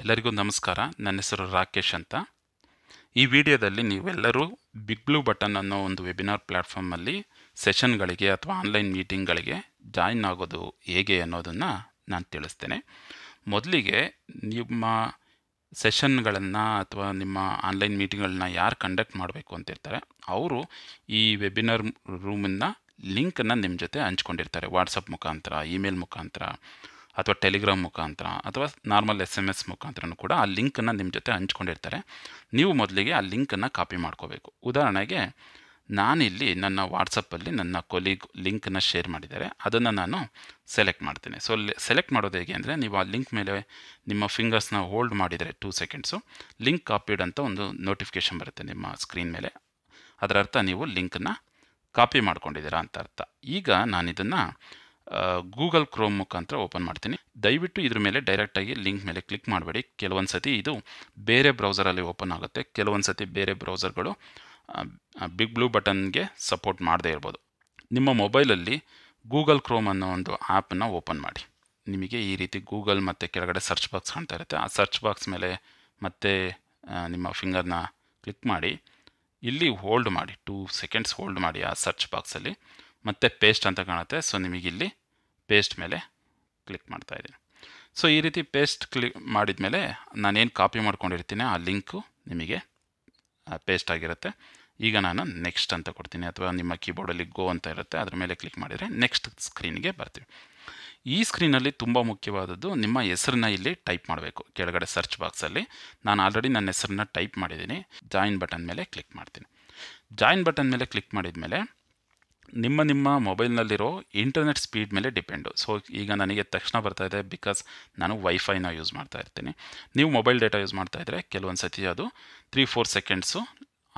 ಎಲ್ಲರಿಗೂ ನಮಸ್ಕಾರ ನನ್ನ ಹೆಸರು ರಾಕೇಶ್ ಅಂತ ಈ ವಿಡಿಯೋದಲ್ಲಿ ನೀವೆಲ್ಲರೂ ಬಿಗ್ ಬ್ಲೂ ಬಟನ್ ಅನ್ನೋ ಒಂದು ವೆಬಿನಾರ್ ಪ್ಲ್ಯಾಟ್ಫಾರ್ಮಲ್ಲಿ ಸೆಷನ್ಗಳಿಗೆ ಅಥವಾ ಆನ್ಲೈನ್ ಮೀಟಿಂಗ್ಗಳಿಗೆ ಜಾಯಿನ್ ಆಗೋದು ಹೇಗೆ ಅನ್ನೋದನ್ನು ನಾನು ತಿಳಿಸ್ತೇನೆ ಮೊದಲಿಗೆ ನಿಮ್ಮ ಸೆಷನ್ಗಳನ್ನು ಅಥವಾ ನಿಮ್ಮ ಆನ್ಲೈನ್ ಮೀಟಿಂಗ್ಗಳನ್ನ ಯಾರು ಕಂಡಕ್ಟ್ ಮಾಡಬೇಕು ಅಂತಿರ್ತಾರೆ ಅವರು ಈ ವೆಬಿನಾರ್ ರೂಮನ್ನು ಲಿಂಕನ್ನು ನಿಮ್ಮ ಜೊತೆ ಹಂಚ್ಕೊಂಡಿರ್ತಾರೆ ವಾಟ್ಸಪ್ ಮುಖಾಂತರ ಇಮೇಲ್ ಮುಖಾಂತರ ಅಥವಾ ಟೆಲಿಗ್ರಾಮ್ ಮುಖಾಂತರ ಅಥವಾ ನಾರ್ಮಲ್ ಎಸ್ ಎಮ್ ಎಸ್ ಮುಖಾಂತರನೂ ಕೂಡ ಆ ಲಿಂಕನ್ನು ನಿಮ್ಮ ಜೊತೆ ಹಂಚ್ಕೊಂಡಿರ್ತಾರೆ ನೀವು ಮೊದಲಿಗೆ ಆ ಲಿಂಕನ್ನು ಕಾಪಿ ಮಾಡ್ಕೋಬೇಕು ಉದಾಹರಣೆಗೆ ನಾನಿಲ್ಲಿ ನನ್ನ ವಾಟ್ಸಪ್ಪಲ್ಲಿ ನನ್ನ ಕೊಲೀಗ್ ಲಿಂಕನ್ನು ಶೇರ್ ಮಾಡಿದ್ದಾರೆ ಅದನ್ನು ನಾನು ಸೆಲೆಕ್ಟ್ ಮಾಡ್ತೀನಿ ಸೊ ಸೆಲೆಕ್ಟ್ ಮಾಡೋದು ಹೇಗೆ ಅಂದರೆ ನೀವು ಆ ಲಿಂಕ್ ಮೇಲೆ ನಿಮ್ಮ ಫಿಂಗರ್ಸ್ನ ಹೋಲ್ಡ್ ಮಾಡಿದರೆ ಟೂ ಸೆಕೆಂಡ್ಸು ಲಿಂಕ್ ಕಾಪಿಡ್ ಅಂತ ಒಂದು ನೋಟಿಫಿಕೇಷನ್ ಬರುತ್ತೆ ನಿಮ್ಮ ಸ್ಕ್ರೀನ್ ಮೇಲೆ ಅದರ ಅರ್ಥ ನೀವು ಲಿಂಕನ್ನು ಕಾಪಿ ಮಾಡ್ಕೊಂಡಿದ್ದೀರಾ ಅಂತ ಅರ್ಥ ಈಗ ನಾನಿದನ್ನು ಗೂಗಲ್ ಕ್ರೋಮ್ ಮುಖಾಂತರ ಓಪನ್ ಮಾಡ್ತೀನಿ ದಯವಿಟ್ಟು ಇದ್ರ ಮೇಲೆ ಡೈರೆಕ್ಟಾಗಿ ಲಿಂಕ್ ಮೇಲೆ ಕ್ಲಿಕ್ ಮಾಡಬೇಡಿ ಕೆಲವೊಂದು ಸತಿ ಇದು ಬೇರೆ ಬ್ರೌಸರಲ್ಲಿ ಓಪನ್ ಆಗುತ್ತೆ ಕೆಲವೊಂದು ಸತಿ ಬೇರೆ ಬ್ರೌಸರ್ಗಳು ಬಿಗ್ ಬ್ಲೂ ಬಟನ್ಗೆ ಸಪೋರ್ಟ್ ಮಾಡದೇ ಇರ್ಬೋದು ನಿಮ್ಮ ಮೊಬೈಲಲ್ಲಿ ಗೂಗಲ್ ಕ್ರೋಮ್ ಅನ್ನೋ ಒಂದು ಆ್ಯಪನ್ನು ಓಪನ್ ಮಾಡಿ ನಿಮಗೆ ಈ ರೀತಿ ಗೂಗಲ್ ಮತ್ತು ಕೆಳಗಡೆ ಸರ್ಚ್ ಬಾಕ್ಸ್ ಕಾಣ್ತಾ ಇರುತ್ತೆ ಆ ಸರ್ಚ್ ಬಾಕ್ಸ್ ಮೇಲೆ ಮತ್ತೆ ನಿಮ್ಮ ಫಿಂಗರ್ನ ಕ್ಲಿಕ್ ಮಾಡಿ ಇಲ್ಲಿ ಹೋಲ್ಡ್ ಮಾಡಿ ಟೂ ಸೆಕೆಂಡ್ಸ್ ಹೋಲ್ಡ್ ಮಾಡಿ ಆ ಸರ್ಚ್ ಬಾಕ್ಸಲ್ಲಿ ಮತ್ತು ಪೇಸ್ಟ್ ಅಂತ ಕಾಣುತ್ತೆ ಸೊ ನಿಮಗಿಲ್ಲಿ ಪೇಸ್ಟ್ ಮೇಲೆ ಕ್ಲಿಕ್ ಮಾಡ್ತಾ ಇದ್ದೀನಿ ಸೊ ಈ ರೀತಿ ಪೇಸ್ಟ್ ಕ್ಲಿಕ್ ಮಾಡಿದ ಮೇಲೆ ನಾನೇನು ಕಾಪಿ ಮಾಡ್ಕೊಂಡಿರ್ತೀನಿ ಆ ಲಿಂಕು ನಿಮಗೆ ಪೇಸ್ಟ್ ಆಗಿರುತ್ತೆ ಈಗ ನಾನು ನೆಕ್ಸ್ಟ್ ಅಂತ ಕೊಡ್ತೀನಿ ಅಥವಾ ನಿಮ್ಮ ಕೀಬೋರ್ಡಲ್ಲಿ ಗೋ ಅಂತ ಇರುತ್ತೆ ಅದ್ರ ಮೇಲೆ ಕ್ಲಿಕ್ ಮಾಡಿದರೆ ನೆಕ್ಸ್ಟ್ ಸ್ಕ್ರೀನ್ಗೆ ಬರ್ತೀವಿ ಈ ಸ್ಕ್ರೀನಲ್ಲಿ ತುಂಬ ಮುಖ್ಯವಾದದ್ದು ನಿಮ್ಮ ಹೆಸರನ್ನ ಇಲ್ಲಿ ಟೈಪ್ ಮಾಡಬೇಕು ಕೆಳಗಡೆ ಸರ್ಚ್ ಬಾಕ್ಸಲ್ಲಿ ನಾನು ಆಲ್ರೆಡಿ ನನ್ನ ಹೆಸರನ್ನ ಟೈಪ್ ಮಾಡಿದ್ದೀನಿ ಜಾಯಿನ್ ಬಟನ್ ಮೇಲೆ ಕ್ಲಿಕ್ ಮಾಡ್ತೀನಿ ಜಾಯಿನ್ ಬಟನ್ ಮೇಲೆ ಕ್ಲಿಕ್ ಮಾಡಿದ ಮೇಲೆ ನಿಮ್ಮ ನಿಮ್ಮ ಮೊಬೈಲ್ನಲ್ಲಿರೋ ಇಂಟರ್ನೆಟ್ ಸ್ಪೀಡ್ ಮೇಲೆ ಡಿಪೆಂಡು ಸೊ ಈಗ ನನಗೆ ತಕ್ಷಣ ಬರ್ತಾ ಇದೆ ಬಿಕಾಸ್ ನಾನು ವೈಫೈನ ಯೂಸ್ ಮಾಡ್ತಾ ಇರ್ತೀನಿ ನೀವು ಮೊಬೈಲ್ ಡೇಟಾ ಯೂಸ್ ಮಾಡ್ತಾ ಇದ್ದರೆ ಕೆಲವೊಂದು ಸತಿ ಅದು ತ್ರೀ ಫೋರ್ ಸೆಕೆಂಡ್ಸು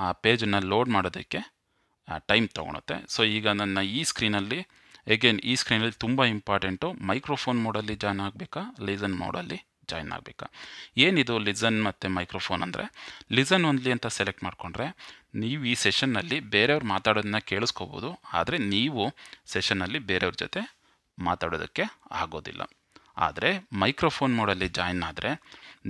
ಆ ಪೇಜನ್ನು ಲೋಡ್ ಮಾಡೋದಕ್ಕೆ ಟೈಮ್ ತೊಗೊಳುತ್ತೆ ಸೊ ಈಗ ನನ್ನ ಈ ಸ್ಕ್ರೀನಲ್ಲಿ ಎಗೇನ್ ಈ ಸ್ಕ್ರೀನಲ್ಲಿ ತುಂಬ ಇಂಪಾರ್ಟೆಂಟು ಮೈಕ್ರೋಫೋನ್ ಮೋಡಲ್ಲಿ ಜಾಯ್ನ್ ಆಗಬೇಕಾ ಲಿಸನ್ ಮೋಡಲ್ಲಿ ಜಾಯ್ನ್ ಆಗಬೇಕಾ ಏನಿದು ಲಿಸನ್ ಮತ್ತು ಮೈಕ್ರೋಫೋನ್ ಅಂದರೆ ಲಿಸನ್ ಒನ್ಲಿ ಅಂತ ಸೆಲೆಕ್ಟ್ ಮಾಡಿಕೊಂಡ್ರೆ ನೀವು ಈ ಸೆಷನ್ನಲ್ಲಿ ಬೇರೆಯವ್ರು ಮಾತಾಡೋದನ್ನ ಕೇಳಿಸ್ಕೋಬೋದು ಆದರೆ ನೀವು ಸೆಷನ್ನಲ್ಲಿ ಬೇರೆಯವ್ರ ಜೊತೆ ಮಾತಾಡೋದಕ್ಕೆ ಆಗೋದಿಲ್ಲ ಆದರೆ ಮೈಕ್ರೋಫೋನ್ ಮೋಡಲ್ಲಿ ಜಾಯಿನ್ ಆದರೆ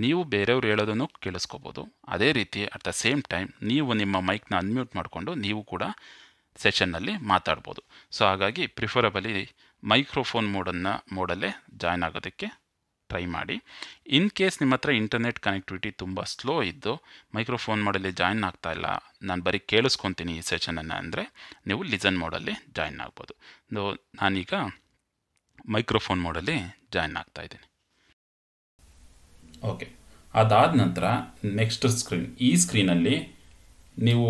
ನೀವು ಬೇರೆಯವ್ರು ಹೇಳೋದನ್ನು ಕೇಳಿಸ್ಕೋಬೋದು ಅದೇ ರೀತಿ ಅಟ್ ದ ಸೇಮ್ ಟೈಮ್ ನೀವು ನಿಮ್ಮ ಮೈಕ್ನ ಅನ್ಮ್ಯೂಟ್ ಮಾಡಿಕೊಂಡು ನೀವು ಕೂಡ ಸೆಷನ್ನಲ್ಲಿ ಮಾತಾಡ್ಬೋದು ಸೊ ಹಾಗಾಗಿ ಪ್ರಿಫರಬಲಿ ಮೈಕ್ರೋಫೋನ್ ಮೋಡನ್ನು ಮೋಡಲ್ಲೇ ಜಾಯ್ನ್ ಆಗೋದಕ್ಕೆ ಟ್ರೈ ಮಾಡಿ ಇನ್ ಕೇಸ್ ನಿಮ್ಮ ಹತ್ರ ಇಂಟರ್ನೆಟ್ ಕನೆಕ್ಟಿವಿಟಿ ತುಂಬ ಸ್ಲೋ ಇದ್ದು ಮೈಕ್ರೋಫೋನ್ ಮಾಡಲ್ಲಿ ಜಾಯಿನ್ ಆಗ್ತಾ ಇಲ್ಲ ನಾನು ಬರೀ ಕೇಳಿಸ್ಕೊತೀನಿ ಈ ಸೆಷನನ್ನು ಅಂದರೆ ನೀವು ಲಿಸನ್ ಮೋಡಲ್ಲಿ ಜಾಯಿನ್ ಆಗ್ಬೋದು ನಾನೀಗ ಮೈಕ್ರೋಫೋನ್ ಮೋಡಲ್ಲಿ ಜಾಯಿನ್ ಆಗ್ತಾ ಇದ್ದೀನಿ ಓಕೆ ಅದಾದ ನಂತರ ನೆಕ್ಸ್ಟ್ ಸ್ಕ್ರೀನ್ ಈ ಸ್ಕ್ರೀನಲ್ಲಿ ನೀವು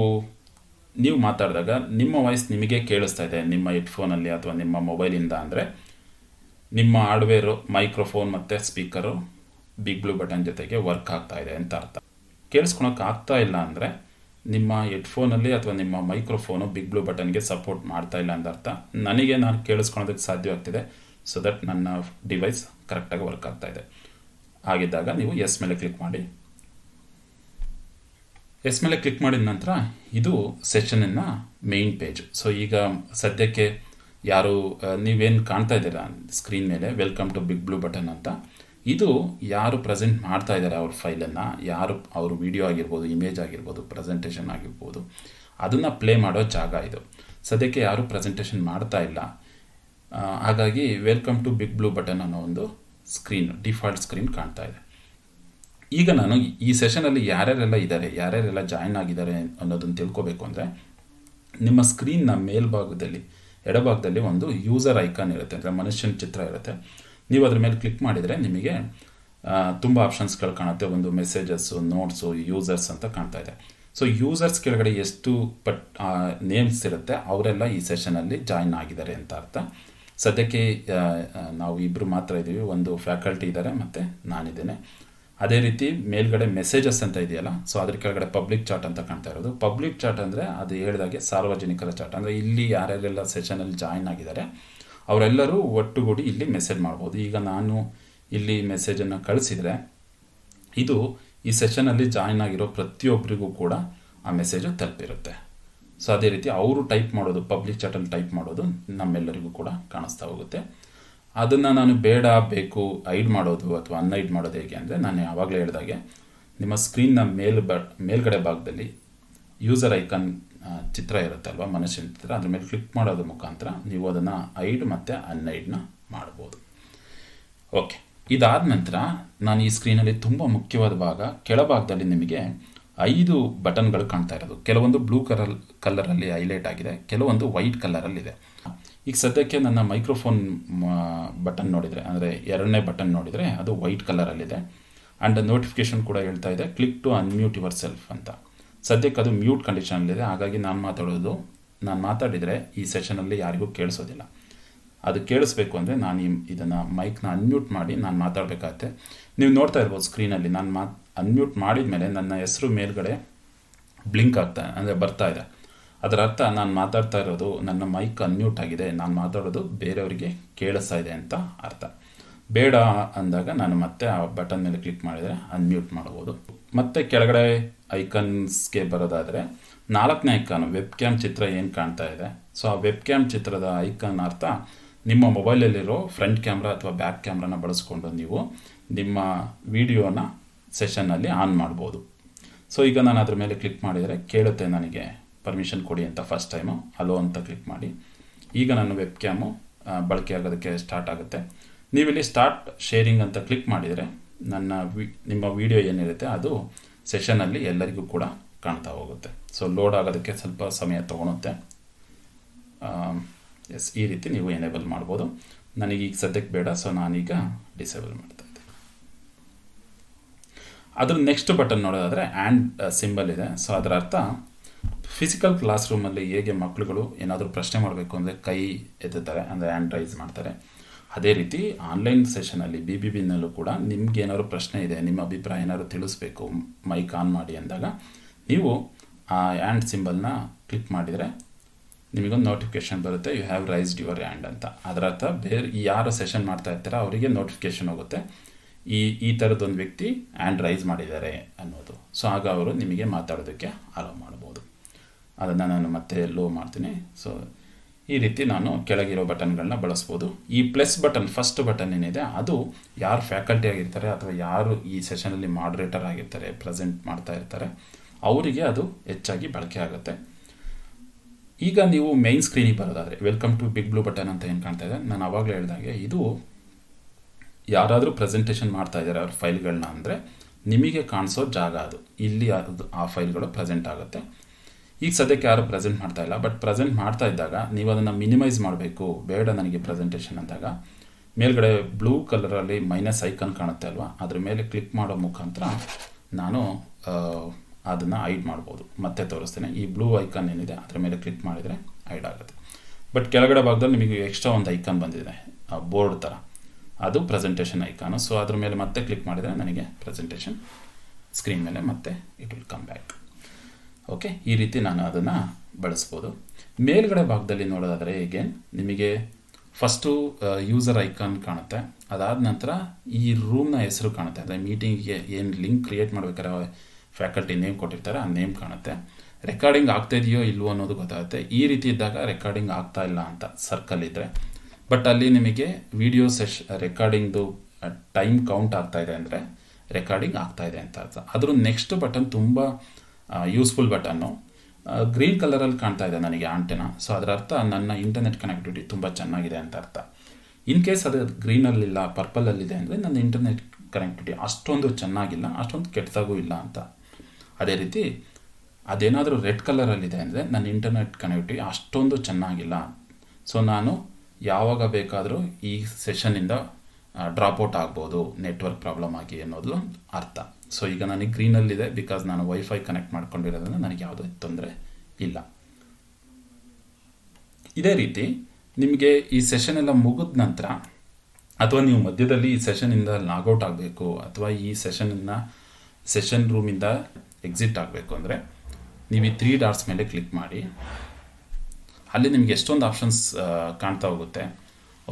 ನೀವು ಮಾತಾಡಿದಾಗ ನಿಮ್ಮ ವಾಯ್ಸ್ ನಿಮಗೆ ಕೇಳಿಸ್ತಾ ಇದೆ ನಿಮ್ಮ ಹೆಡ್ಫೋನಲ್ಲಿ ಅಥವಾ ನಿಮ್ಮ ಮೊಬೈಲಿಂದ ಅಂದರೆ ನಿಮ್ಮ ಹಾರ್ಡ್ವೇರು ಮೈಕ್ರೋಫೋನ್ ಮತ್ತು ಸ್ಪೀಕರು ಬಿಗ್ ಬ್ಲೂ ಬಟನ್ ಜೊತೆಗೆ ವರ್ಕ್ ಆಗ್ತಾ ಇದೆ ಅಂತ ಅರ್ಥ ಕೇಳಿಸ್ಕೊಳಕ್ಕೆ ಆಗ್ತಾ ಇಲ್ಲ ಅಂದರೆ ನಿಮ್ಮ ಹೆಡ್ಫೋನಲ್ಲಿ ಅಥವಾ ನಿಮ್ಮ ಮೈಕ್ರೋಫೋನು ಬಿಗ್ ಬ್ಲೂ ಬಟನ್ಗೆ ಸಪೋರ್ಟ್ ಮಾಡ್ತಾ ಇಲ್ಲ ಅಂತ ಅರ್ಥ ನನಗೆ ನಾನು ಕೇಳಿಸ್ಕೊಳೋದಕ್ಕೆ ಸಾಧ್ಯವಾಗ್ತಿದೆ ಸೊ ದಟ್ ನನ್ನ ಡಿವೈಸ್ ಕರೆಕ್ಟಾಗಿ ವರ್ಕ್ ಆಗ್ತಾ ಇದೆ ಆಗಿದ್ದಾಗ ನೀವು ಎಸ್ ಮೇಲೆ ಕ್ಲಿಕ್ ಮಾಡಿ ಎಸ್ ಮೇಲೆ ಕ್ಲಿಕ್ ಮಾಡಿದ ನಂತರ ಇದು ಸೆಷನನ್ನು ಮೇನ್ ಪೇಜ್ ಸೊ ಈಗ ಸದ್ಯಕ್ಕೆ ಯಾರು ನೀವೇನು ಕಾಣ್ತಾ ಇದ್ದೀರಾ ಸ್ಕ್ರೀನ್ ಮೇಲೆ welcome to big blue button ಅಂತ ಇದು ಯಾರು ಪ್ರೆಸೆಂಟ್ ಮಾಡ್ತಾ ಇದ್ದಾರೆ ಅವ್ರ ಫೈಲನ್ನು ಯಾರು ಅವ್ರ ವಿಡಿಯೋ ಆಗಿರ್ಬೋದು ಇಮೇಜ್ ಆಗಿರ್ಬೋದು ಪ್ರೆಸೆಂಟೇಷನ್ ಆಗಿರ್ಬೋದು ಅದನ್ನು ಪ್ಲೇ ಮಾಡೋ ಜಾಗ ಇದು ಸದ್ಯಕ್ಕೆ ಯಾರೂ ಪ್ರೆಸೆಂಟೇಷನ್ ಮಾಡ್ತಾ ಇಲ್ಲ ಹಾಗಾಗಿ welcome to big blue button ಅನ್ನೋ ಒಂದು ಸ್ಕ್ರೀನ್ ಡಿಫಾಲ್ಟ್ ಸ್ಕ್ರೀನ್ ಕಾಣ್ತಾ ಇದೆ ಈಗ ನಾನು ಈ ಸೆಷನಲ್ಲಿ ಯಾರ್ಯಾರೆಲ್ಲ ಇದ್ದಾರೆ ಯಾರ್ಯಾರೆಲ್ಲ ಜಾಯಿನ್ ಆಗಿದ್ದಾರೆ ಅನ್ನೋದನ್ನು ತಿಳ್ಕೊಬೇಕು ಅಂದರೆ ನಿಮ್ಮ ಸ್ಕ್ರೀನ್ನ ಮೇಲ್ಭಾಗದಲ್ಲಿ ಎಡಭಾಗದಲ್ಲಿ ಒಂದು ಯೂಸರ್ ಐಕಾನ್ ಇರುತ್ತೆ ಅಂದರೆ ಮನುಷ್ಯನ ಚಿತ್ರ ಇರುತ್ತೆ ನೀವು ಅದ್ರ ಮೇಲೆ ಕ್ಲಿಕ್ ಮಾಡಿದರೆ ನಿಮಗೆ ತುಂಬ ಆಪ್ಷನ್ಸ್ಗಳು ಕಾಣುತ್ತೆ ಒಂದು ಮೆಸೇಜಸ್ಸು ನೋಟ್ಸು ಯೂಸರ್ಸ್ ಅಂತ ಕಾಣ್ತಾ ಇದೆ ಸೊ ಯೂಸರ್ಸ್ ಕೆಳಗಡೆ ಎಷ್ಟು ಪಟ್ ನೇಮ್ಸ್ ಇರುತ್ತೆ ಅವರೆಲ್ಲ ಈ ಸೆಷನಲ್ಲಿ ಜಾಯಿನ್ ಆಗಿದ್ದಾರೆ ಅಂತ ಅರ್ಥ ಸದ್ಯಕ್ಕೆ ನಾವು ಇಬ್ಬರು ಮಾತ್ರ ಇದ್ದೀವಿ ಒಂದು ಫ್ಯಾಕಲ್ಟಿ ಇದ್ದಾರೆ ಮತ್ತು ನಾನಿದ್ದೇನೆ ಅದೇ ರೀತಿ ಮೇಲ್ಗಡೆ ಮೆಸೇಜಸ್ ಅಂತ ಇದೆಯಲ್ಲ ಸೊ ಅದ್ರ ಕೆಳಗಡೆ ಪಬ್ಲಿಕ್ ಚಾಟ್ ಅಂತ ಕಾಣ್ತಾ ಇರೋದು ಪಬ್ಲಿಕ್ ಚಾಟ್ ಅಂದರೆ ಅದು ಹೇಳಿದಾಗೆ ಸಾರ್ವಜನಿಕರ ಚಾಟ್ ಅಂದರೆ ಇಲ್ಲಿ ಯಾರ್ಯಾರೆಲ್ಲ ಸೆಷನಲ್ಲಿ ಜಾಯಿನ್ ಆಗಿದ್ದಾರೆ ಅವರೆಲ್ಲರೂ ಒಟ್ಟುಗೂಡಿ ಇಲ್ಲಿ ಮೆಸೇಜ್ ಮಾಡ್ಬೋದು ಈಗ ನಾನು ಇಲ್ಲಿ ಮೆಸೇಜನ್ನು ಕಳಿಸಿದರೆ ಇದು ಈ ಸೆಷನಲ್ಲಿ ಜಾಯಿನ್ ಆಗಿರೋ ಪ್ರತಿಯೊಬ್ಬರಿಗೂ ಕೂಡ ಆ ಮೆಸೇಜು ತಲುಪಿರುತ್ತೆ ಸೊ ಅದೇ ರೀತಿ ಅವರು ಟೈಪ್ ಮಾಡೋದು ಪಬ್ಲಿಕ್ ಚಾಟಲ್ಲಿ ಟೈಪ್ ಮಾಡೋದು ನಮ್ಮೆಲ್ಲರಿಗೂ ಕೂಡ ಕಾಣಿಸ್ತಾ ಹೋಗುತ್ತೆ ಅದನ್ನು ನಾನು ಬೇಡ ಬೇಕು ಐಡ್ ಮಾಡೋದು ಅಥವಾ ಅನ್ಐಡ್ ಮಾಡೋದು ಹೇಗೆ ಅಂದರೆ ನಾನು ಯಾವಾಗಲೇ ಹೇಳಿದಾಗೆ ನಿಮ್ಮ ಸ್ಕ್ರೀನ್ನ ಮೇಲ್ ಬ ಮೇಲ್ಗಡೆ ಭಾಗದಲ್ಲಿ ಯೂಸರ್ ಐಕಾನ್ ಚಿತ್ರ ಇರುತ್ತಲ್ವ ಮನುಷ್ಯನ ಚಿತ್ರ ಅದ್ರ ಮೇಲೆ ಕ್ಲಿಕ್ ಮಾಡೋದ್ರ ಮುಖಾಂತರ ನೀವು ಅದನ್ನು ಐಡ್ ಮತ್ತು ಅನ್ಐಡ್ನ ಮಾಡ್ಬೋದು ಓಕೆ ಇದಾದ ನಂತರ ನಾನು ಈ ಸ್ಕ್ರೀನಲ್ಲಿ ತುಂಬ ಮುಖ್ಯವಾದ ಭಾಗ ಕೆಳಭಾಗದಲ್ಲಿ ನಿಮಗೆ ಐದು ಬಟನ್ಗಳು ಕಾಣ್ತಾ ಇರೋದು ಕೆಲವೊಂದು ಬ್ಲೂ ಕಲರ್ ಕಲರಲ್ಲಿ ಹೈಲೈಟ್ ಆಗಿದೆ ಕೆಲವೊಂದು ವೈಟ್ ಕಲರಲ್ಲಿದೆ ಈಗ ಸದ್ಯಕ್ಕೆ ನನ್ನ ಮೈಕ್ರೋಫೋನ್ ಬಟನ್ ನೋಡಿದರೆ ಅಂದರೆ ಎರಡನೇ ಬಟನ್ ನೋಡಿದರೆ ಅದು ವೈಟ್ ಕಲರಲ್ಲಿದೆ ಆ್ಯಂಡ್ ನೋಟಿಫಿಕೇಷನ್ ಕೂಡ ಹೇಳ್ತಾ ಇದೆ click to unmute yourself ಅಂತ ಸದ್ಯಕ್ಕೆ ಅದು ಮ್ಯೂಟ್ ಕಂಡೀಷನಲ್ಲಿದೆ ಹಾಗಾಗಿ ನಾನು ಮಾತಾಡೋದು ನಾನು ಮಾತಾಡಿದರೆ ಈ ಸೆಷನಲ್ಲಿ ಯಾರಿಗೂ ಕೇಳಿಸೋದಿಲ್ಲ ಅದು ಕೇಳಿಸ್ಬೇಕು ಅಂದರೆ ನಾನು ಈ ಇದನ್ನು ಮೈಕ್ನ ಅನ್ಮ್ಯೂಟ್ ಮಾಡಿ ನಾನು ಮಾತಾಡಬೇಕಾಗತ್ತೆ ನೀವು ನೋಡ್ತಾ ಇರ್ಬೋದು ಸ್ಕ್ರೀನಲ್ಲಿ ನಾನು ಮಾತು ಅನ್ಮ್ಯೂಟ್ ಮಾಡಿದ ಮೇಲೆ ನನ್ನ ಹೆಸರು ಮೇಲ್ಗಡೆ ಬ್ಲಿಂಕ್ ಆಗ್ತಾ ಅಂದರೆ ಬರ್ತಾ ಇದೆ ಅದರ ಅರ್ಥ ನಾನು ಮಾತಾಡ್ತಾ ಇರೋದು ನನ್ನ ಮೈಕ್ ಅನ್ಮ್ಯೂಟ್ ಆಗಿದೆ ನಾನು ಮಾತಾಡೋದು ಬೇರೆಯವರಿಗೆ ಕೇಳಿಸ್ತಾ ಇದೆ ಅಂತ ಅರ್ಥ ಬೇಡ ಅಂದಾಗ ನಾನು ಮತ್ತೆ ಆ ಬಟನ್ ಮೇಲೆ ಕ್ಲಿಕ್ ಮಾಡಿದರೆ ಅನ್ಮ್ಯೂಟ್ ಮಾಡ್ಬೋದು ಮತ್ತೆ ಕೆಳಗಡೆ ಐಕನ್ಸ್ಗೆ ಬರೋದಾದರೆ ನಾಲ್ಕನೇ ಐಕಾನ್ ವೆಬ್ ಕ್ಯಾಮ್ ಚಿತ್ರ ಏನು ಕಾಣ್ತಾ ಇದೆ ಸೊ ಆ ವೆಬ್ ಕ್ಯಾಮ್ ಚಿತ್ರದ ಐಕನ್ ಅರ್ಥ ನಿಮ್ಮ ಮೊಬೈಲಲ್ಲಿರೋ ಫ್ರಂಟ್ ಕ್ಯಾಮ್ರಾ ಅಥವಾ ಬ್ಯಾಕ್ ಕ್ಯಾಮ್ರಾನ ಬಳಸ್ಕೊಂಡು ನೀವು ನಿಮ್ಮ ವಿಡಿಯೋನ ಸೆಷನ್ನಲ್ಲಿ ಆನ್ ಮಾಡ್ಬೋದು ಸೊ ಈಗ ನಾನು ಅದ್ರ ಮೇಲೆ ಕ್ಲಿಕ್ ಮಾಡಿದರೆ ಕೇಳುತ್ತೆ ನನಗೆ ಪರ್ಮಿಷನ್ ಕೊಡಿ ಅಂತ ಫಸ್ಟ್ ಟೈಮು ಹಲೋ ಅಂತ ಕ್ಲಿಕ್ ಮಾಡಿ ಈಗ ನಾನು ವೆಬ್ ಕ್ಯಾಮು ಬಳಕೆ ಆಗೋದಕ್ಕೆ ಸ್ಟಾರ್ಟ್ ಆಗುತ್ತೆ ನೀವಿಲ್ಲಿ ಸ್ಟಾರ್ಟ್ ಶೇರಿಂಗ್ ಅಂತ ಕ್ಲಿಕ್ ಮಾಡಿದರೆ ನನ್ನ ವಿ ನಿಮ್ಮ ವಿಡಿಯೋ ಏನಿರುತ್ತೆ ಅದು ಸೆಷನಲ್ಲಿ ಎಲ್ಲರಿಗೂ ಕೂಡ ಕಾಣ್ತಾ ಹೋಗುತ್ತೆ ಸೊ ಲೋಡ್ ಆಗೋದಕ್ಕೆ ಸ್ವಲ್ಪ ಸಮಯ ತೊಗೊಳುತ್ತೆ ಎಸ್ ಈ ರೀತಿ ನೀವು ಎನೇಬಲ್ ಮಾಡ್ಬೋದು ನನಗೀಗ ಸದ್ಯಕ್ಕೆ ಬೇಡ ಸೊ ನಾನೀಗ ಡಿಸೇಬಲ್ ಮಾಡ್ತಾ ಇದ್ದೀನಿ ಅದ್ರ ನೆಕ್ಸ್ಟ್ ಬಟನ್ ನೋಡೋದಾದರೆ ಆ್ಯಂಡ್ ಸಿಂಬಲ್ ಇದೆ ಸೊ ಅದರ ಅರ್ಥ ಫಿಸಿಕಲ್ ಕ್ಲಾಸ್ ರೂಮಲ್ಲಿ ಹೇಗೆ ಮಕ್ಕಳುಗಳು ಏನಾದರೂ ಪ್ರಶ್ನೆ ಮಾಡಬೇಕು ಅಂದರೆ ಕೈ ಎತ್ತುತ್ತಾರೆ ಅಂದರೆ ಹ್ಯಾಂಡ್ ರೈಸ್ ಮಾಡ್ತಾರೆ ಅದೇ ರೀತಿ ಆನ್ಲೈನ್ ಸೆಷನಲ್ಲಿ ಬಿ ಬಿ ಬಿನಲ್ಲೂ ಕೂಡ ನಿಮ್ಗೆ ಏನಾದರೂ ಪ್ರಶ್ನೆ ಇದೆ ನಿಮ್ಮ ಅಭಿಪ್ರಾಯ ಏನಾದರೂ ತಿಳಿಸ್ಬೇಕು ಮೈಕ್ ಆನ್ ಮಾಡಿ ಅಂದಾಗ ನೀವು ಆ ಹ್ಯಾಂಡ್ ಸಿಂಬಲ್ನ ಕ್ಲಿಕ್ ಮಾಡಿದರೆ ನಿಮಗೊಂದು ನೋಟಿಫಿಕೇಶನ್ ಬರುತ್ತೆ you have raised your hand ಅಂತ ಅದರ ಅರ್ಥ ಬೇರೆ ಯಾರು ಸೆಷನ್ ಮಾಡ್ತಾ ಇರ್ತಾರೋ ಅವರಿಗೆ ನೋಟಿಫಿಕೇಶನ್ ಹೋಗುತ್ತೆ ಈ ಈ ಥರದ್ದೊಂದು ವ್ಯಕ್ತಿ ಹ್ಯಾಂಡ್ ರೈಸ್ ಮಾಡಿದ್ದಾರೆ ಅನ್ನೋದು ಸೊ ಆಗ ಅವರು ನಿಮಗೆ ಮಾತಾಡೋದಕ್ಕೆ ಅಲೋ ಮಾಡ್ಬೋದು ಅದನ್ನು ನಾನು ಮತ್ತೆ ಲೋ ಮಾಡ್ತೀನಿ ಸೊ ಈ ರೀತಿ ನಾನು ಕೆಳಗಿರೋ ಬಟನ್ಗಳನ್ನ ಬಳಸ್ಬೋದು ಈ ಪ್ಲಸ್ ಬಟನ್ ಫಸ್ಟ್ ಬಟನ್ ಏನಿದೆ ಅದು ಯಾರು ಫ್ಯಾಕಲ್ಟಿ ಆಗಿರ್ತಾರೆ ಅಥವಾ ಯಾರು ಈ ಸೆಷನಲ್ಲಿ ಮಾಡ್ರೇಟರ್ ಆಗಿರ್ತಾರೆ ಪ್ರೆಸೆಂಟ್ ಮಾಡ್ತಾ ಇರ್ತಾರೆ ಅವರಿಗೆ ಅದು ಹೆಚ್ಚಾಗಿ ಬಳಕೆ ಆಗುತ್ತೆ ಈಗ ನೀವು ಮೈನ್ ಸ್ಕ್ರೀನಿಗೆ ಬರೋದಾದರೆ welcome to big blue button ಅಂತ ಏನು ಕಾಣ್ತಾ ಇದೆ ನಾನು ಅವಾಗಲೇ ಹೇಳಿದಾಗೆ ಇದು ಯಾರಾದರೂ ಪ್ರೆಸೆಂಟೇಷನ್ ಮಾಡ್ತಾ ಇದ್ದಾರೆ ಅವ್ರ ಫೈಲ್ಗಳನ್ನ ಅಂದರೆ ನಿಮಗೆ ಕಾಣಿಸೋ ಜಾಗ ಅದು ಇಲ್ಲಿ ಅದು ಆ ಫೈಲ್ಗಳು ಪ್ರೆಸೆಂಟ್ ಆಗುತ್ತೆ ಈಗ ಸದ್ಯಕ್ಕೆ ಯಾರು ಪ್ರೆಸೆಂಟ್ ಮಾಡ್ತಾ ಇಲ್ಲ ಬಟ್ ಪ್ರೆಸೆಂಟ್ ಮಾಡ್ತಾ ಇದ್ದಾಗ ನೀವು ಅದನ್ನು ಮಿನಿಮೈಸ್ ಮಾಡಬೇಕು ಬೇಡ ನನಗೆ ಪ್ರೆಸೆಂಟೇಷನ್ ಅಂದಾಗ ಮೇಲ್ಗಡೆ ಬ್ಲೂ ಕಲರಲ್ಲಿ ಮೈನಸ್ ಐಕನ್ ಕಾಣುತ್ತೆ ಅಲ್ವಾ ಅದ್ರ ಮೇಲೆ ಕ್ಲಿಕ್ ಮಾಡೋ ಮುಖಾಂತರ ನಾನು ಅದನ್ನು ಐಡ್ ಮಾಡ್ಬೋದು ಮತ್ತೆ ತೋರಿಸ್ತೇನೆ ಈ ಬ್ಲೂ ಐಕನ್ ಏನಿದೆ ಅದರ ಮೇಲೆ ಕ್ಲಿಕ್ ಮಾಡಿದರೆ ಐಡ್ ಆಗುತ್ತೆ ಬಟ್ ಕೆಳಗಡೆ ಭಾಗದಲ್ಲಿ ನಿಮಗೆ ಎಕ್ಸ್ಟ್ರಾ ಒಂದು ಐಕಾನ್ ಬಂದಿದೆ ಬೋರ್ಡ್ ಥರ ಅದು ಪ್ರೆಸೆಂಟೇಷನ್ ಐಕಾನು ಸೊ ಅದ್ರ ಮೇಲೆ ಮತ್ತೆ ಕ್ಲಿಕ್ ಮಾಡಿದರೆ ನನಗೆ ಪ್ರೆಸೆಂಟೇಷನ್ ಸ್ಕ್ರೀನ್ ಮೇಲೆ ಮತ್ತೆ it will come back okay ಈ ರೀತಿ ನಾನು ಅದನ್ನು ಬಳಸ್ಬೋದು ಮೇಲ್ಗಡೆ ಭಾಗದಲ್ಲಿ ನೋಡೋದಾದರೆ ಹೇಗೆ ನಿಮಗೆ ಫಸ್ಟು ಯೂಸರ್ ಐಕಾನ್ ಕಾಣುತ್ತೆ ಅದಾದ ನಂತರ ಈ ರೂಮ್ನ ಹೆಸರು ಕಾಣುತ್ತೆ ಅಂದರೆ ಮೀಟಿಂಗ್ಗೆ ಏನು ಲಿಂಕ್ ಕ್ರಿಯೇಟ್ ಮಾಡಬೇಕಾದ್ರೆ ಫ್ಯಾಕಲ್ಟಿ ನೇಮ್ ಕೊಟ್ಟಿರ್ತಾರೆ ಆ ನೇಮ್ ಕಾಣುತ್ತೆ ರೆಕಾರ್ಡಿಂಗ್ ಆಗ್ತಾ ಇದೆಯೋ ಇಲ್ವೋ ಅನ್ನೋದು ಗೊತ್ತಾಗುತ್ತೆ ಈ ರೀತಿ ಇದ್ದಾಗ ರೆಕಾರ್ಡಿಂಗ್ ಆಗ್ತಾ ಇಲ್ಲ ಅಂತ ಸರ್ಕಲ್ ಇದ್ದರೆ ಬಟ್ ಅಲ್ಲಿ ನಿಮಗೆ ವಿಡಿಯೋ ಸೆಷ್ ರೆಕಾರ್ಡಿಂಗ್ದು ಟೈಮ್ ಕೌಂಟ್ ಆಗ್ತಾ ಇದೆ ಅಂದರೆ ರೆಕಾರ್ಡಿಂಗ್ ಆಗ್ತಾ ಇದೆ ಅಂತ ಅರ್ಥ ಅದ್ರ ನೆಕ್ಸ್ಟ್ ಬಟನ್ ತುಂಬ ಯೂಸ್ಫುಲ್ ಬಟನ್ನು ಗ್ರೀನ್ ಕಲರಲ್ಲಿ ಕಾಣ್ತಾ ಇದೆ ನನಗೆ ಆಂಟೆನ ಸೊ ಅದರ ಅರ್ಥ ನನ್ನ ಇಂಟರ್ನೆಟ್ ಕನೆಕ್ಟಿವಿಟಿ ತುಂಬ ಚೆನ್ನಾಗಿದೆ ಅಂತ ಅರ್ಥ ಇನ್ ಕೇಸ್ ಅದು ಗ್ರೀನಲ್ಲಿಲ್ಲ ಪರ್ಪಲಲ್ಲಿದೆ ಅಂದರೆ ನನ್ನ ಇಂಟರ್ನೆಟ್ ಕನೆಕ್ಟಿವಿಟಿ ಅಷ್ಟೊಂದು ಚೆನ್ನಾಗಿಲ್ಲ ಅಷ್ಟೊಂದು ಕೆಟ್ಟದಾಗೂ ಇಲ್ಲ ಅಂತ ಅದೇ ರೀತಿ ಅದೇನಾದರೂ ರೆಡ್ ಕಲರಲ್ಲಿದೆ ಅಂದರೆ ನನ್ನ ಇಂಟರ್ನೆಟ್ ಕನೆಕ್ಟಿವಿಟಿ ಅಷ್ಟೊಂದು ಚೆನ್ನಾಗಿಲ್ಲ ಸೊ ನಾನು ಯಾವಾಗ ಬೇಕಾದರೂ ಈ ಸೆಷನ್ನಿಂದ ಡ್ರಾಪ್ ಔಟ್ ಆಗ್ಬೋದು ನೆಟ್ವರ್ಕ್ ಪ್ರಾಬ್ಲಮ್ ಆಗಿ ಅನ್ನೋದು ಅರ್ಥ ಸೊ ಈಗ ನನಗೆ ಗ್ರೀನಲ್ಲಿದೆ ಬಿಕಾಸ್ ನಾನು ವೈಫೈ ಕನೆಕ್ಟ್ ಮಾಡ್ಕೊಂಡಿರೋದ್ರಿಂದ ನನಗೆ ಯಾವುದೇ ತೊಂದರೆ ಇಲ್ಲ ಇದೇ ರೀತಿ ನಿಮಗೆ ಈ ಸೆಷನ್ ಎಲ್ಲ ಮುಗಿದ ನಂತರ ಅಥವಾ ನೀವು ಮಧ್ಯದಲ್ಲಿ ಈ ಸೆಷನಿಂದ ಲಾಗೌಟ್ ಆಗಬೇಕು ಅಥವಾ ಈ ಸೆಷನನ್ನ ಸೆಷನ್ ರೂಮಿಂದ ಎಕ್ಸಿಟ್ ಆಗಬೇಕು ಅಂದರೆ ನೀವು ಈ ತ್ರೀ ಡಾಟ್ಸ್ ಮೇಲೆ ಕ್ಲಿಕ್ ಮಾಡಿ ಅಲ್ಲಿ ನಿಮಗೆ ಎಷ್ಟೊಂದು ಆಪ್ಷನ್ಸ್ ಕಾಣ್ತಾ ಹೋಗುತ್ತೆ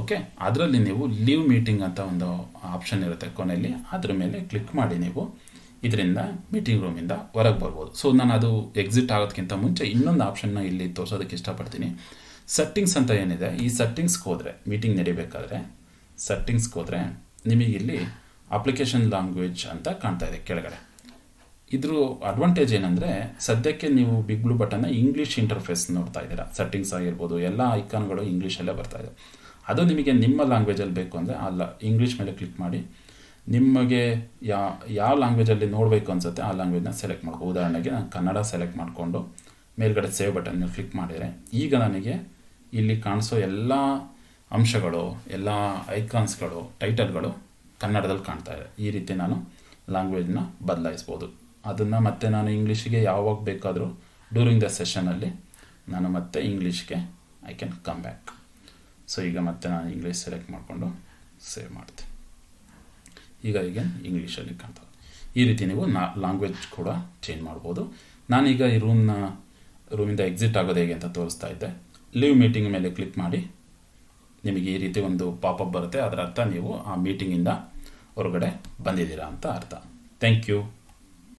ಓಕೆ ಅದರಲ್ಲಿ ನೀವು ಲೀವ್ ಮೀಟಿಂಗ್ ಅಂತ ಒಂದು ಆಪ್ಷನ್ ಇರುತ್ತೆ ಕೊನೆಯಲ್ಲಿ ಅದ್ರ ಮೇಲೆ ಕ್ಲಿಕ್ ಮಾಡಿ ನೀವು ಇದರಿಂದ ಮೀಟಿಂಗ್ ರೂಮಿಂದ ಹೊರಗೆ ಬರ್ಬೋದು ಸೊ ನಾನು ಅದು ಎಕ್ಸಿಟ್ ಆಗೋದಕ್ಕಿಂತ ಮುಂಚೆ ಇನ್ನೊಂದು ಆಪ್ಷನ್ನ ಇಲ್ಲಿ ತೋರಿಸೋದಕ್ಕೆ ಇಷ್ಟಪಡ್ತೀನಿ ಸೆಟ್ಟಿಂಗ್ಸ್ ಅಂತ ಏನಿದೆ ಈ ಸೆಟ್ಟಿಂಗ್ಸ್ಗೆ ಹೋದರೆ ಮೀಟಿಂಗ್ ನಡಿಬೇಕಾದ್ರೆ ಸೆಟ್ಟಿಂಗ್ಸ್ಗೆ ಹೋದರೆ ನಿಮಗೆ ಇಲ್ಲಿ ಅಪ್ಲಿಕೇಶನ್ ಲ್ಯಾಂಗ್ವೇಜ್ ಅಂತ ಕಾಣ್ತಾ ಇದೆ ಕೆಳಗಡೆ ಇದ್ರ ಅಡ್ವಾಂಟೇಜ್ ಏನಂದರೆ ಸದ್ಯಕ್ಕೆ ನೀವು ಬಿಗ್ ಬ್ಲೂ ಬಟನ್ನ ಇಂಗ್ಲೀಷ್ ಇಂಟರ್ಫೇಸ್ ನೋಡ್ತಾ ಇದ್ದೀರಾ ಸೆಟ್ಟಿಂಗ್ಸ್ ಆಗಿರ್ಬೋದು ಎಲ್ಲ ಐಕಾನ್ಗಳು ಇಂಗ್ಲೀಷಲ್ಲೇ ಬರ್ತಾ ಇದೆ ಅದು ನಿಮಗೆ ನಿಮ್ಮ ಲ್ಯಾಂಗ್ವೇಜಲ್ಲಿ ಬೇಕು ಅಂದರೆ ಅಲ್ಲ ಇಂಗ್ಲೀಷ್ ಮೇಲೆ ಕ್ಲಿಕ್ ಮಾಡಿ ನಿಮಗೆ ಯಾ ಯಾವ ಲ್ಯಾಂಗ್ವೇಜಲ್ಲಿ ನೋಡಬೇಕು ಅನ್ಸುತ್ತೆ ಆ ಲ್ಯಾಂಗ್ವೇಜ್ನ ಸೆಲೆಕ್ಟ್ ಮಾಡ್ಕೋ ಉದಾಹರಣೆಗೆ ನಾನು ಕನ್ನಡ ಸೆಲೆಕ್ಟ್ ಮಾಡಿಕೊಂಡು ಮೇಲ್ಗಡೆ ಸೇವ್ ಬಟನ್ ಕ್ಲಿಕ್ ಮಾಡಿದರೆ ಈಗ ನನಗೆ ಇಲ್ಲಿ ಕಾಣಿಸೋ ಎಲ್ಲ ಅಂಶಗಳು ಎಲ್ಲ ಐಕಾನ್ಸ್ಗಳು ಟೈಟಲ್ಗಳು ಕನ್ನಡದಲ್ಲಿ ಕಾಣ್ತಾ ಇದೆ ಈ ರೀತಿ ನಾನು ಲ್ಯಾಂಗ್ವೇಜ್ನ ಬದಲಾಯಿಸ್ಬೋದು ಅದನ್ನು ಮತ್ತೆ ನಾನು ಇಂಗ್ಲೀಷಿಗೆ ಯಾವಾಗ ಬೇಕಾದರೂ ಡ್ಯೂರಿಂಗ್ ದ ಸೆಷನಲ್ಲಿ ನಾನು ಮತ್ತೆ ಇಂಗ್ಲೀಷ್ಗೆ I can come back so ಈಗ ಮತ್ತೆ ನಾನು ಇಂಗ್ಲೀಷ್ ಸೆಲೆಕ್ಟ್ ಮಾಡಿಕೊಂಡು ಸೇವ್ ಮಾಡ್ತೀನಿ ಈಗ ಈಗ ಇಂಗ್ಲೀಷಲ್ಲಿ ಕಾಣ್ತದೆ ಈ ರೀತಿ ನೀವು ನಾ ಲ್ಯಾಂಗ್ವೇಜ್ ಕೂಡ ಚೇಂಜ್ ಮಾಡ್ಬೋದು ನಾನೀಗ ಈ ರೂಮ್ನ ರೂಮಿಂದ ಎಕ್ಸಿಟ್ ಆಗೋದು ಹೇಗೆ ಅಂತ ತೋರಿಸ್ತಾ ಇದ್ದೆ ಲೀವ್ ಮೀಟಿಂಗ್ ಮೇಲೆ ಕ್ಲಿಕ್ ಮಾಡಿ ನಿಮಗೆ ಈ ರೀತಿ ಒಂದು ಪಾಪಪ್ ಬರುತ್ತೆ ಅದರ ಅರ್ಥ ನೀವು ಆ ಮೀಟಿಂಗಿಂದ ಹೊರಗಡೆ ಬಂದಿದ್ದೀರಾ ಅಂತ ಅರ್ಥ ಥ್ಯಾಂಕ್ ಯು